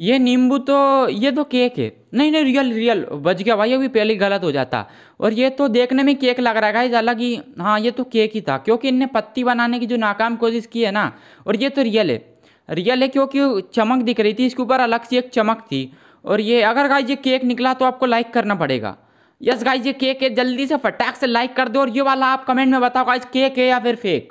ये नींबू तो ये तो केक है नहीं नहीं रियल रियल बच गया भाई अभी पहले गलत हो जाता और ये तो देखने में केक लग रहा है हालांकि हाँ ये तो केक ही था क्योंकि इनने पत्ती बनाने की जो नाकाम कोशिश की है ना और ये तो रियल है रियल है क्योंकि चमक दिख रही थी इसके ऊपर अलग सी एक चमक थी और ये अगर गाय ये केक निकला तो आपको लाइक करना पड़ेगा यस गाय ये केक है जल्दी से फटाक से लाइक कर दो और ये वाला आप कमेंट में बताओ गाइज केक है या फिर फेक